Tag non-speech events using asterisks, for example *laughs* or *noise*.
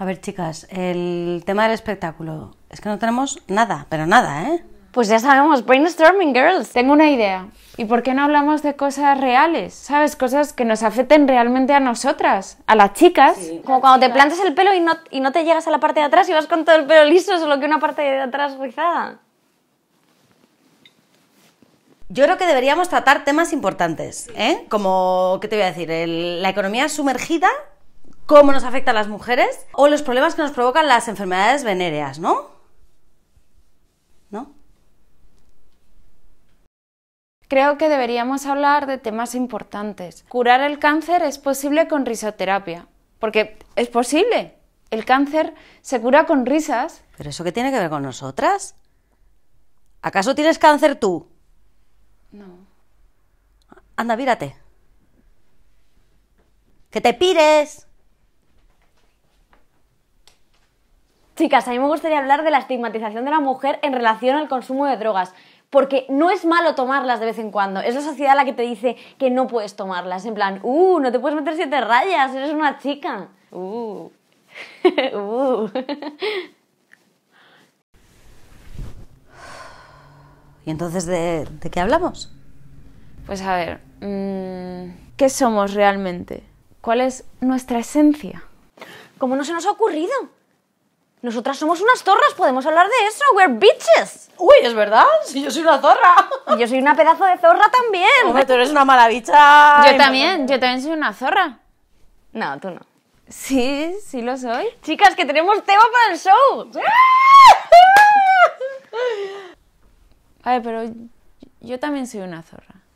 A ver, chicas, el tema del espectáculo. Es que no tenemos nada, pero nada, ¿eh? Pues ya sabemos, brainstorming girls. Tengo una idea. ¿Y por qué no hablamos de cosas reales? ¿Sabes? Cosas que nos afecten realmente a nosotras, a las chicas. Como cuando te plantas el pelo y no, y no te llegas a la parte de atrás y vas con todo el pelo liso, solo que una parte de atrás rizada. Yo creo que deberíamos tratar temas importantes, ¿eh? Como, ¿qué te voy a decir? la economía sumergida cómo nos afecta a las mujeres o los problemas que nos provocan las enfermedades venéreas, ¿no? ¿No? Creo que deberíamos hablar de temas importantes. Curar el cáncer es posible con risoterapia, porque es posible. El cáncer se cura con risas. ¿Pero eso qué tiene que ver con nosotras? ¿Acaso tienes cáncer tú? No. Anda, vírate. ¡Que te pires! Chicas, a mí me gustaría hablar de la estigmatización de la mujer en relación al consumo de drogas. Porque no es malo tomarlas de vez en cuando, es la sociedad la que te dice que no puedes tomarlas. En plan, uh, no te puedes meter siete rayas, eres una chica. Uh. *laughs* uh. ¿Y entonces de, qué hablamos? Pues a ver, mm, ¿qué somos realmente? ¿Cuál es nuestra esencia? ¿Cómo no se nos ha ocurrido. Nosotras somos unas zorras, podemos hablar de eso. We're bitches. Uy, es verdad. Sí, yo soy una zorra. yo soy una pedazo de zorra también. Hombre, tú eres una mala bicha. Yo también, yo también soy una zorra. No, tú no. Sí, sí lo soy. Chicas, que tenemos tema para el show. A ver, pero yo también soy una zorra.